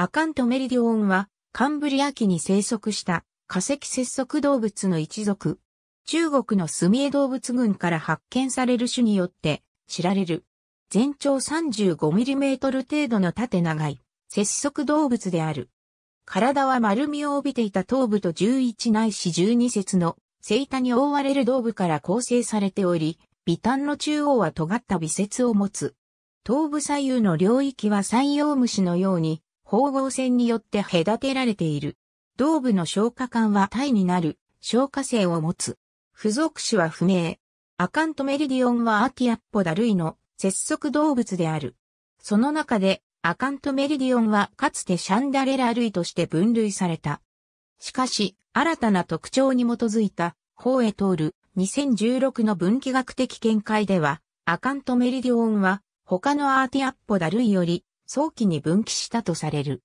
アカントメリディオンは、カンブリア紀に生息した化石節足動物の一族。中国のスミエ動物群から発見される種によって知られる。全長 35mm 程度の縦長い節足動物である。体は丸みを帯びていた頭部と11ないし12節の生体に覆われる頭部から構成されており、微端の中央は尖った微節を持つ。頭部左右の領域は山陽虫のように縫合線によって隔てられている。胴部の消化管は体になる消化性を持つ。付属種は不明。アカントメリディオンはアティアッポダ類の節足動物である。その中でアカントメリディオンはかつてシャンダレラ類として分類された。しかし、新たな特徴に基づいた、方へ通る2016の分岐学的見解では、アカントメリディオンは、他のアーティアッポダ類より早期に分岐したとされる。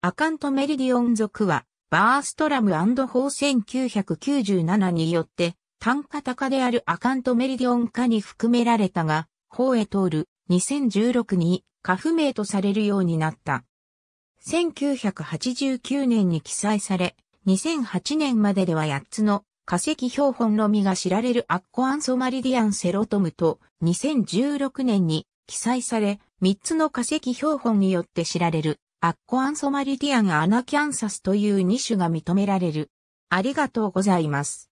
アカントメリディオン族は、バーストラム法1997によって、単価高であるアカントメリディオン化に含められたが、法へ通る2016に過不明とされるようになった。1989年に記載され、2008年まででは8つの化石標本のみが知られるアッコアンソマリディアンセロトムと2016年に記載され、三つの化石標本によって知られる、アッコアンソマリティアンアナキャンサスという二種が認められる。ありがとうございます。